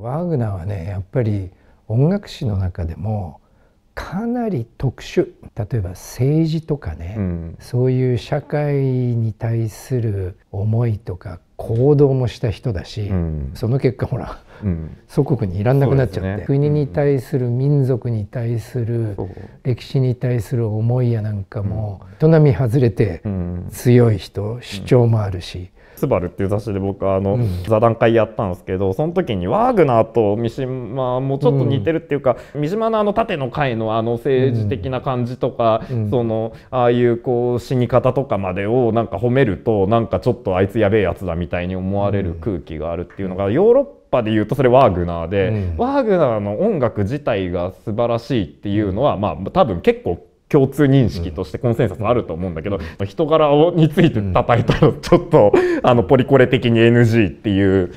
ワーグナーはねやっぱり音楽史の中でもかなり特殊例えば政治とかね、うん、そういう社会に対する思いとか行動もした人だし、うん、その結果ほら、うん、祖国にいらなくなっちゃって、ね、国に対する、民族に対する歴史に対する思いやなんかも人並み外れて強い人、主張もあるし。スバルっていう雑誌で僕はあの、座談会やったんですけどその時にワーグナーと三島もちょっと似てるっていうか、三島のあの縦の会のあの政治的な感じとか、そのああいうこう死に方とかまでをなんか褒めるとなんかちょっとあいつやべえやつだみたいたいに思われる空気があるっていうのがヨーロッパでいうとそれワーグナーで、うん、ワーグナーの音楽自体が素晴らしいっていうのは、まあ、多分結構共通認識としてコンセンサスあると思うんだけど、人柄をについて叩いたらちょっとあのポリコレ的に NG っていう